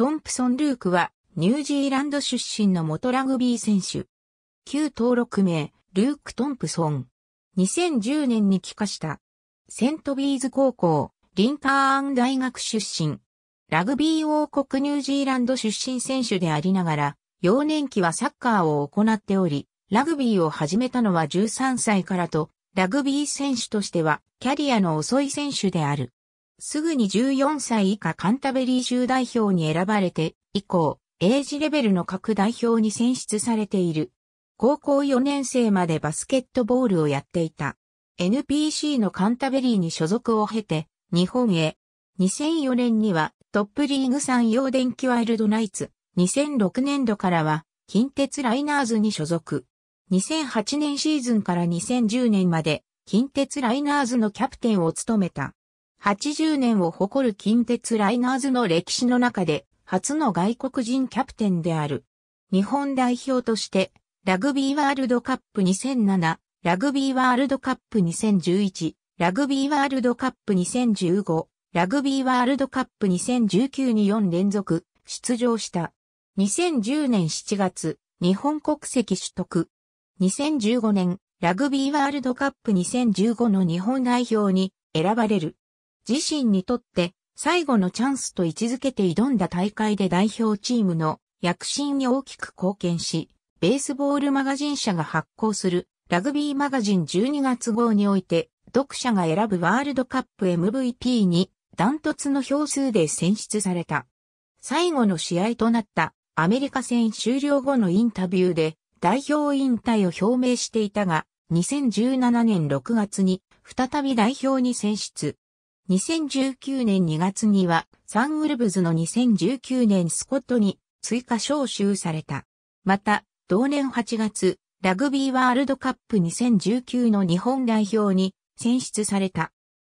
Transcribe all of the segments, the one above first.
トンプソン・ルークは、ニュージーランド出身の元ラグビー選手。旧登録名、ルーク・トンプソン。2010年に帰化した。セントビーズ高校、リンカーン大学出身。ラグビー王国ニュージーランド出身選手でありながら、幼年期はサッカーを行っており、ラグビーを始めたのは13歳からと、ラグビー選手としてはキャリアの遅い選手である。すぐに14歳以下カンタベリー州代表に選ばれて、以降、エイジレベルの各代表に選出されている。高校4年生までバスケットボールをやっていた。NPC のカンタベリーに所属を経て、日本へ。2004年にはトップリーグ産用電気ワイルドナイツ。2006年度からは近鉄ライナーズに所属。2008年シーズンから2010年まで近鉄ライナーズのキャプテンを務めた。80年を誇る近鉄ライナーズの歴史の中で初の外国人キャプテンである。日本代表としてラグビーワールドカップ2007、ラグビーワールドカップ2011、ラグビーワールドカップ2015、ラグビーワールドカップ2019に4連続出場した。2010年7月、日本国籍取得。2015年、ラグビーワールドカップ2015の日本代表に選ばれる。自身にとって最後のチャンスと位置づけて挑んだ大会で代表チームの躍進に大きく貢献し、ベースボールマガジン社が発行するラグビーマガジン12月号において、読者が選ぶワールドカップ MVP にダントツの票数で選出された。最後の試合となったアメリカ戦終了後のインタビューで代表引退を表明していたが、2017年6月に再び代表に選出。2019年2月にはサンウルブズの2019年スコットに追加招集された。また、同年8月、ラグビーワールドカップ2019の日本代表に選出された。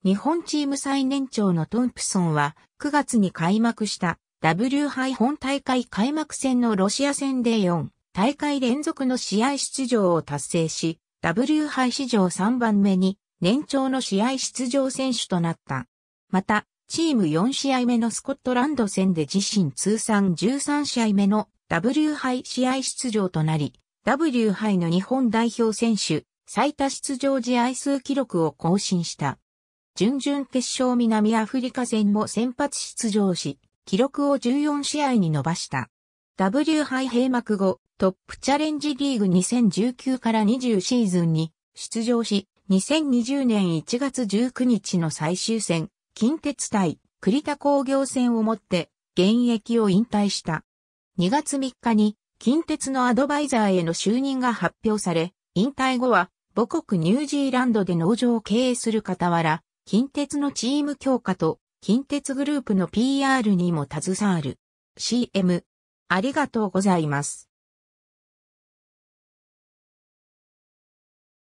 日本チーム最年長のトンプソンは9月に開幕した W 杯本大会開幕戦のロシア戦で4大会連続の試合出場を達成し、W 杯史上3番目に年長の試合出場選手となった。また、チーム4試合目のスコットランド戦で自身通算13試合目の W 杯試合出場となり、W 杯の日本代表選手最多出場試合数記録を更新した。準々決勝南アフリカ戦も先発出場し、記録を14試合に伸ばした。W 杯閉幕後、トップチャレンジリーグ2019から20シーズンに出場し、2020年1月19日の最終戦、近鉄対栗田工業船をもって現役を引退した。2月3日に近鉄のアドバイザーへの就任が発表され、引退後は母国ニュージーランドで農場を経営する傍ら、近鉄のチーム強化と近鉄グループの PR にも携わる。CM。ありがとうございます。